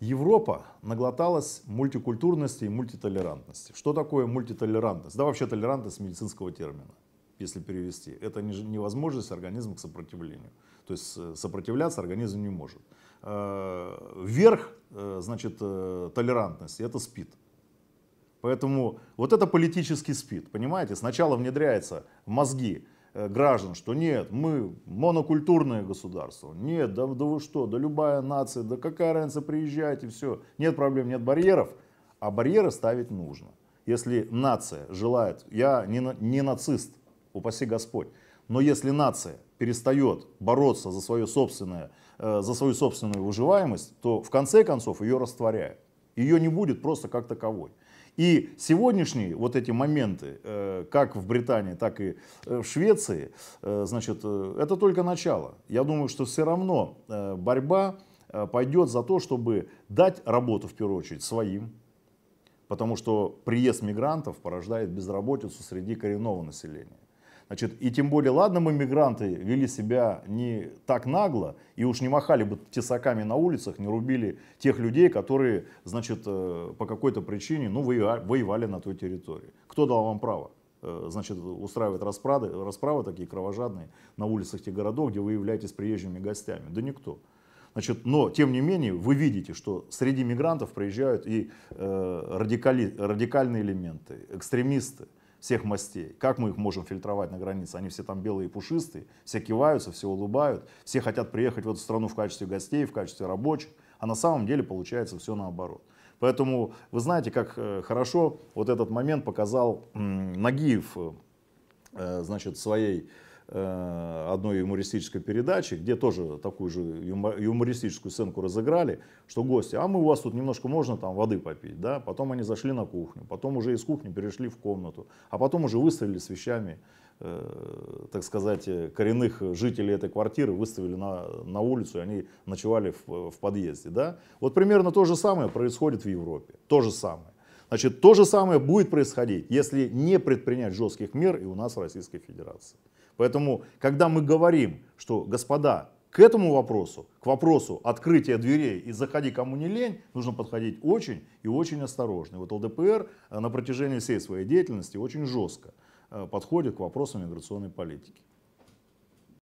Европа наглоталась мультикультурности и мультитолерантности. Что такое мультитолерантность? Да вообще толерантность медицинского термина, если перевести. Это невозможность организма к сопротивлению. То есть э, сопротивляться организм не может. Вверх, э, э, значит, толерантность, это спит. Поэтому вот это политический спит, понимаете? Сначала внедряется в мозги Э, граждан, что нет, мы монокультурное государство, нет, да, да вы что, да любая нация, да какая разница, приезжайте, все, нет проблем, нет барьеров, а барьеры ставить нужно. Если нация желает, я не, не нацист, упаси Господь, но если нация перестает бороться за, свое собственное, э, за свою собственную выживаемость, то в конце концов ее растворяют. Ее не будет просто как таковой. И сегодняшние вот эти моменты, э, как в Британии, так и э, в Швеции, э, значит, это только начало. Я думаю, что все равно борьба пойдет за то, чтобы дать работу в первую очередь своим, потому что приезд мигрантов порождает безработицу среди коренного населения. Значит, и тем более, ладно, мы мигранты вели себя не так нагло, и уж не махали бы тесаками на улицах, не рубили тех людей, которые, значит, э, по какой-то причине, ну, воевали на той территории. Кто дал вам право? Э, значит, устраивать расправы, расправы такие кровожадные на улицах тех городов, где вы являетесь приезжими гостями. Да никто. Значит, но, тем не менее, вы видите, что среди мигрантов приезжают и э, радикали, радикальные элементы, экстремисты, всех мастей. Как мы их можем фильтровать на границе? Они все там белые и пушистые, все киваются, все улыбают, все хотят приехать в эту страну в качестве гостей, в качестве рабочих, а на самом деле получается все наоборот. Поэтому вы знаете, как э, хорошо вот этот момент показал Нагиев, э, э, значит, своей Э, одной юмористической передачи, где тоже такую же юмористическую сценку разыграли, что гости, а мы у вас тут немножко можно там воды попить, да, потом они зашли на кухню, потом уже из кухни перешли в комнату, а потом уже выставили с вещами, э, так сказать, коренных жителей этой квартиры, выставили на, на улицу, и они ночевали в, в подъезде, да. Вот примерно то же самое происходит в Европе, то же самое. Значит, то же самое будет происходить, если не предпринять жестких мер и у нас в Российской Федерации. Поэтому, когда мы говорим, что, господа, к этому вопросу, к вопросу открытия дверей и заходи кому не лень, нужно подходить очень и очень осторожно. И вот ЛДПР э, на протяжении всей своей деятельности очень жестко э, подходит к вопросам миграционной политики.